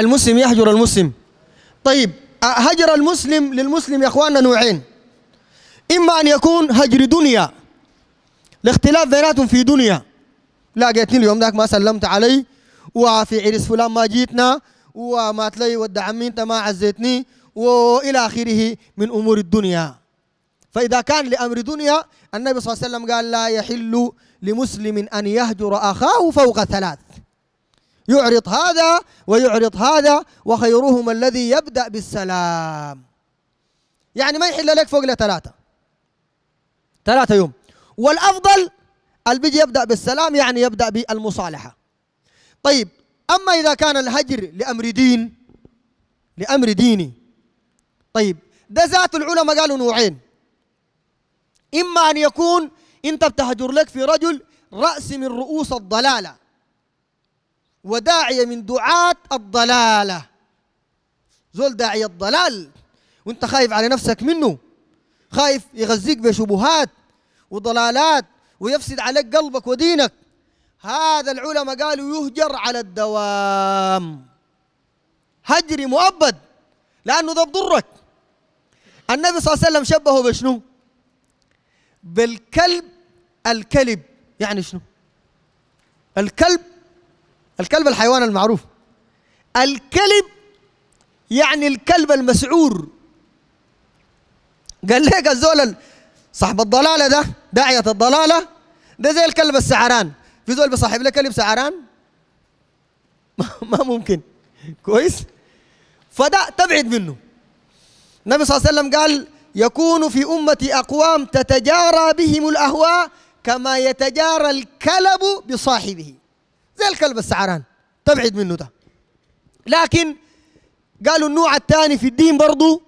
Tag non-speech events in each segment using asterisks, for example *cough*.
المسلم يهجر المسلم طيب هجر المسلم للمسلم يا اخواننا نوعين اما ان يكون هجر دنيا الاختلاف بيناتهم في دنيا لا جيتني اليوم ذاك ما سلمت علي وفي عرس فلان ما جيتنا وما تلي ود عمي انت ما عزيتني والى اخره من امور الدنيا فاذا كان لامر دنيا النبي صلى الله عليه وسلم قال لا يحل لمسلم ان يهجر اخاه فوق ثلاث يعرض هذا ويعرض هذا وخيرهما الذي يبدأ بالسلام يعني ما يحل لك فوق لثلاثة ثلاثة يوم والأفضل البيج يبدأ بالسلام يعني يبدأ بالمصالحة طيب أما إذا كان الهجر لأمر دين لأمر ديني طيب ده ذات العلماء قالوا نوعين إما أن يكون أنت بتهجر لك في رجل رأس من رؤوس الضلالة وداعية من دعاة الضلالة زول داعي الضلال وانت خايف على نفسك منه خايف يغزيك بشبهات وضلالات ويفسد عليك قلبك ودينك هذا العلماء قالوا يهجر على الدوام هجر مؤبد لأنه ده بضرك النبي صلى الله عليه وسلم شبهه بشنو بالكلب الكلب يعني شنو الكلب الكلب الحيوان المعروف الكلب يعني الكلب المسعور قال لك الزول صاحب الضلاله ده داعيه الضلاله ده زي الكلب السعران في زول بصاحب لك كلب سعران *laughs* ما ممكن كويس فده تبعد منه النبي صلى الله عليه وسلم قال يكون في أمتي أقوام تتجارى بهم الأهواء كما يتجارى الكلب بصاحبه زي الكلب السعران تبعد منه ده لكن قالوا النوع الثاني في الدين برضو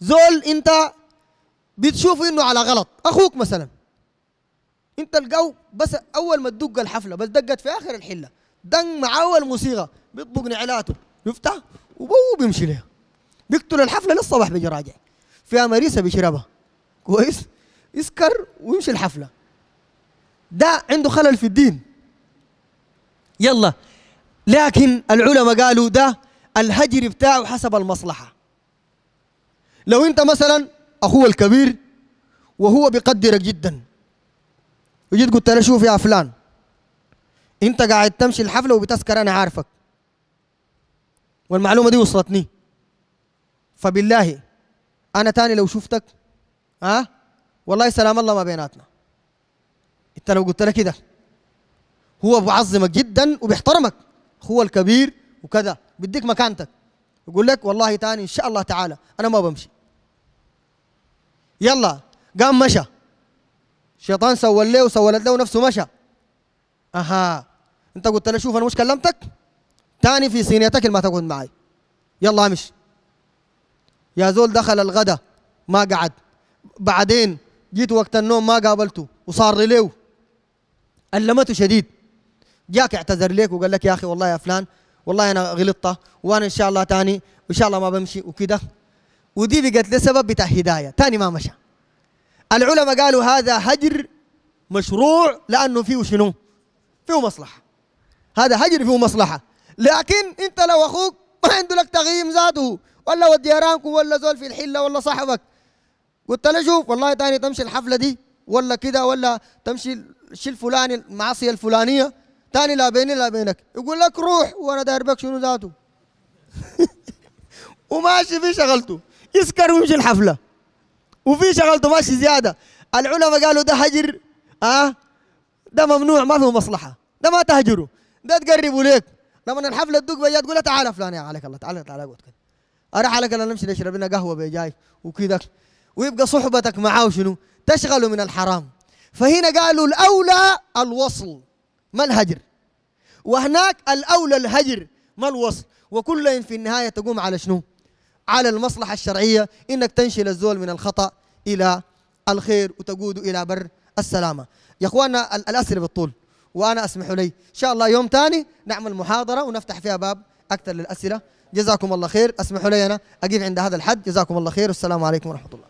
زول انت بتشوفه انه على غلط اخوك مثلا انت الجو بس اول ما تدق الحفله بس دقت في اخر الحله دن مع اول موسيقى بيطبق نعلاته يفتح وبو بيمشي لها بيقتل الحفله للصباح بيجي راجع فيها مريسه بيشربها كويس يسكر ويمشي الحفله ده عنده خلل في الدين يلا لكن العلماء قالوا ده الهجر بتاعه حسب المصلحة لو انت مثلا اخوه الكبير وهو بيقدرك جدا وجيت قلت له شوف يا فلان انت قاعد تمشي الحفله وبتذكر انا عارفك والمعلومه دي وصلتني فبالله انا تاني لو شفتك ها أه؟ والله سلام الله ما بيناتنا انت لو قلت له كده هو بعظمك جدا وبيحترمك هو الكبير وكذا بديك مكانتك يقول لك والله تاني ان شاء الله تعالى انا ما بمشي يلا قام مشى الشيطان سول له وسولت له نفسه مشى اها انت قلت له شوف انا مش كلمتك تاني في صينيتك ما تقعد معي يلا مش يا زول دخل الغدا ما قعد بعدين جيت وقت النوم ما قابلته وصار له علمته ألمته شديد جاك اعتذر لك وقال لك يا اخي والله يا فلان والله انا غلطت وانا ان شاء الله ثاني وان شاء الله ما بمشي وكده ودي بقت له سبب بتاع هدايه ثاني ما مشى العلماء قالوا هذا هجر مشروع لانه فيه شنو؟ فيه مصلحه هذا هجر فيه مصلحه لكن انت لو اخوك ما عنده لك تقييم ذاته ولا ودي جيرانكم ولا زول في الحله ولا صاحبك قلت له شوف والله تاني تمشي الحفله دي ولا كده ولا تمشي الشيء الفلاني المعصيه الفلانيه ثاني لا بيني لا بينك يقول لك روح وانا داير بك شنو ذاته *laughs* وماشي في شغلته يسكر ويمشي الحفله وفي شغلته ماشي زياده العلماء قالوا ده هجر اه ده ممنوع ما فيه مصلحه ده ما تهجره ده تقربه ليك لما الحفله تدق بيا تقول تعال فلان يا عليك الله تعال تعال اقعد كده اروح عليك انا نمشي نشرب لنا قهوه بجاي وكذا ويبقى صحبتك معاه شنو تشغله من الحرام فهنا قالوا الاولى الوصل ما الهجر وهناك الأولى الهجر ما الوصل وكل في النهاية تقوم على شنو على المصلحة الشرعية إنك تنشل الزول من الخطأ إلى الخير وتقود إلى بر السلامة يا أخوانا الأسئلة بالطول وأنا أسمح لي إن شاء الله يوم تاني نعمل محاضرة ونفتح فيها باب أكثر للأسئلة جزاكم الله خير اسمحوا لي أنا أقف عند هذا الحد جزاكم الله خير والسلام عليكم ورحمة الله